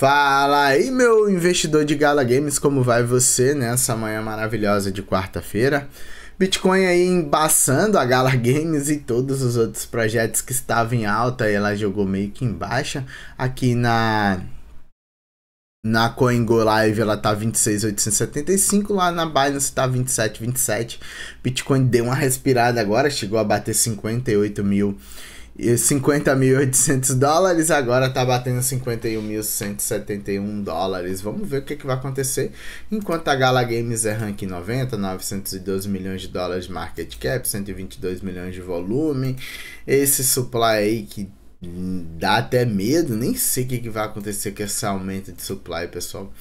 Fala aí, meu investidor de Gala Games, como vai você nessa manhã maravilhosa de quarta-feira? Bitcoin aí embaçando a Gala Games e todos os outros projetos que estavam em alta e ela jogou meio que em baixa. Aqui na na CoinGo Live ela tá 26,875, lá na Binance tá 27,27. Bitcoin deu uma respirada agora, chegou a bater 58 mil e 50.800 dólares, agora tá batendo 51.171 dólares. Vamos ver o que, é que vai acontecer. Enquanto a Gala Games é rank 90, 912 milhões de dólares de market cap, 122 milhões de volume. Esse supply aí que dá até medo, nem sei o que, que vai acontecer com esse aumento de supply, pessoal.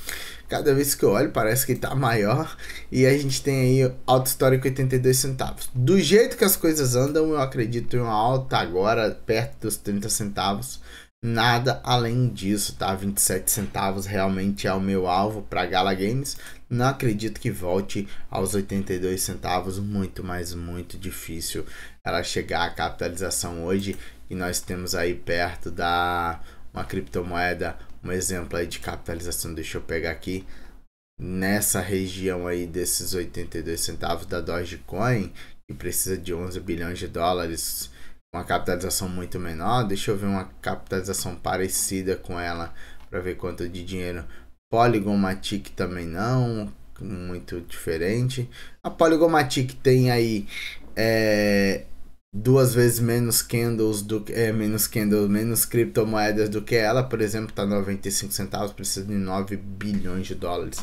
Cada vez que eu olho, parece que está maior. E a gente tem aí alta histórica 82 centavos. Do jeito que as coisas andam, eu acredito em uma alta agora perto dos 30 centavos. Nada além disso, tá? 27 centavos realmente é o meu alvo para Gala Games. Não acredito que volte aos 82 centavos, muito, mas muito difícil ela chegar à capitalização hoje. E nós temos aí perto da uma criptomoeda um exemplo aí de capitalização, deixa eu pegar aqui, nessa região aí desses 82 centavos da Dogecoin, que precisa de 11 bilhões de dólares, uma capitalização muito menor, deixa eu ver uma capitalização parecida com ela para ver quanto de dinheiro. Polygon Matic também não, muito diferente. A Polygon Matic tem aí é, duas vezes menos candles do é, menos candles, menos criptomoedas do que ela, por exemplo, está 95 centavos, precisa de 9 bilhões de dólares.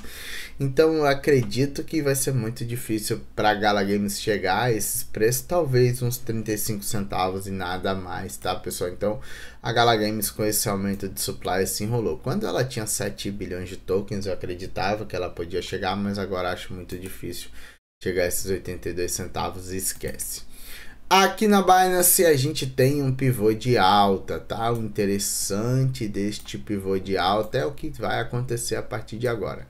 Então eu acredito que vai ser muito difícil para Gala Games chegar a esses preços, talvez uns 35 centavos e nada mais, tá, pessoal? Então a Gala Games com esse aumento de supply se enrolou. Quando ela tinha 7 bilhões de tokens, eu acreditava que ela podia chegar, mas agora acho muito difícil chegar a esses 82 centavos e esquece. Aqui na Binance a gente tem um pivô de alta, tá? O interessante deste pivô de alta é o que vai acontecer a partir de agora.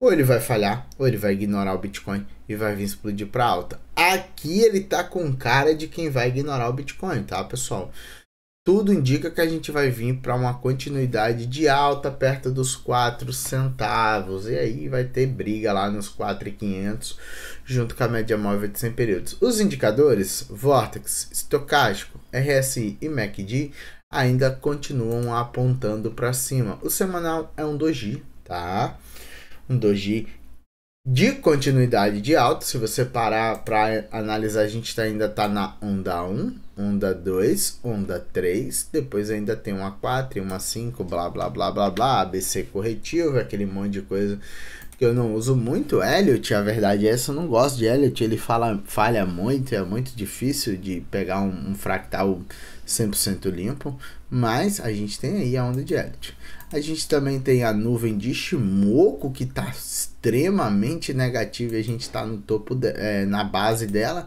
Ou ele vai falhar, ou ele vai ignorar o Bitcoin e vai vir explodir para alta. Aqui ele tá com cara de quem vai ignorar o Bitcoin, tá, pessoal? tudo indica que a gente vai vir para uma continuidade de alta perto dos 4 centavos. E aí vai ter briga lá nos 4,500 junto com a média móvel de 100 períodos. Os indicadores Vortex, Estocástico, RSI e MACD ainda continuam apontando para cima. O semanal é um doji, tá? Um doji de continuidade de alta. Se você parar para analisar, a gente tá, ainda está na onda 1, onda 2, onda 3. Depois ainda tem uma 4 e uma 5, blá blá blá blá blá, ABC corretivo, aquele monte de coisa que eu não uso muito Elliot, a verdade é essa, eu não gosto de Elliot, ele fala, falha muito, é muito difícil de pegar um, um fractal 100% limpo, mas a gente tem aí a onda de Elliot. A gente também tem a nuvem de Shimoku, que está extremamente negativa e a gente está no topo, de, é, na base dela,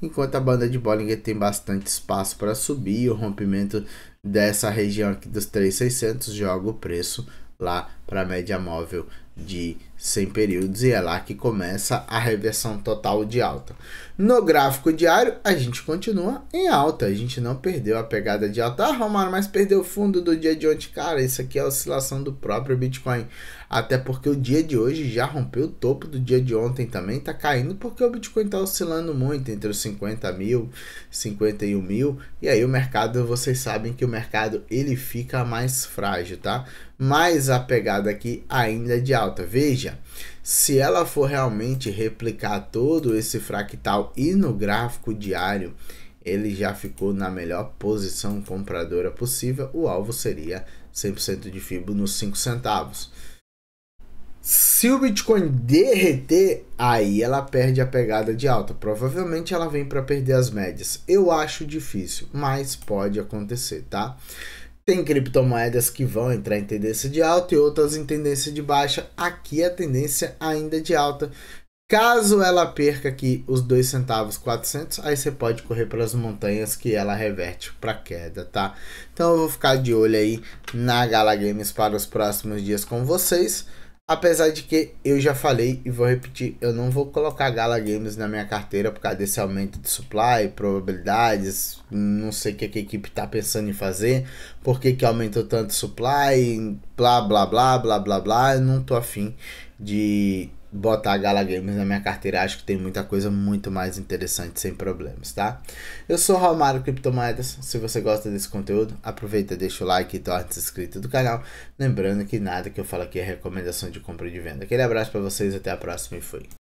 enquanto a banda de Bollinger tem bastante espaço para subir, o rompimento dessa região aqui dos 3600 joga o preço lá para a média móvel de 100 períodos e é lá que começa a reversão total de alta. No gráfico diário, a gente continua em alta, a gente não perdeu a pegada de alta. Ah, Romano, mas perdeu o fundo do dia de ontem. Cara, isso aqui é a oscilação do próprio Bitcoin. Até porque o dia de hoje já rompeu o topo do dia de ontem também, tá caindo porque o Bitcoin tá oscilando muito entre os 50 mil, 51 mil. E aí o mercado, vocês sabem que o mercado ele fica mais frágil, tá? Mas a pegada aqui ainda é de alta alta. Veja, se ela for realmente replicar todo esse fractal e no gráfico diário ele já ficou na melhor posição compradora possível, o alvo seria 100% de FIBO nos 5 centavos. Se o Bitcoin derreter, aí ela perde a pegada de alta. Provavelmente ela vem para perder as médias. Eu acho difícil, mas pode acontecer, tá? Tem criptomoedas que vão entrar em tendência de alta e outras em tendência de baixa. Aqui a tendência ainda é de alta. Caso ela perca aqui os dois centavos 400, aí você pode correr pelas montanhas que ela reverte para queda, tá? Então eu vou ficar de olho aí na Gala Games para os próximos dias com vocês. Apesar de que eu já falei e vou repetir, eu não vou colocar Gala Games na minha carteira por causa desse aumento de supply, probabilidades, não sei o que a equipe tá pensando em fazer, por que, que aumentou tanto supply, blá blá blá blá blá blá, eu não tô afim de botar a Gala Games na minha carteira. Acho que tem muita coisa muito mais interessante sem problemas, tá? Eu sou Romário Criptomoedas. Se você gosta desse conteúdo, aproveita, deixa o like e torne-se inscrito do canal. Lembrando que nada que eu falo aqui é recomendação de compra e de venda. Aquele abraço para vocês, até a próxima e fui.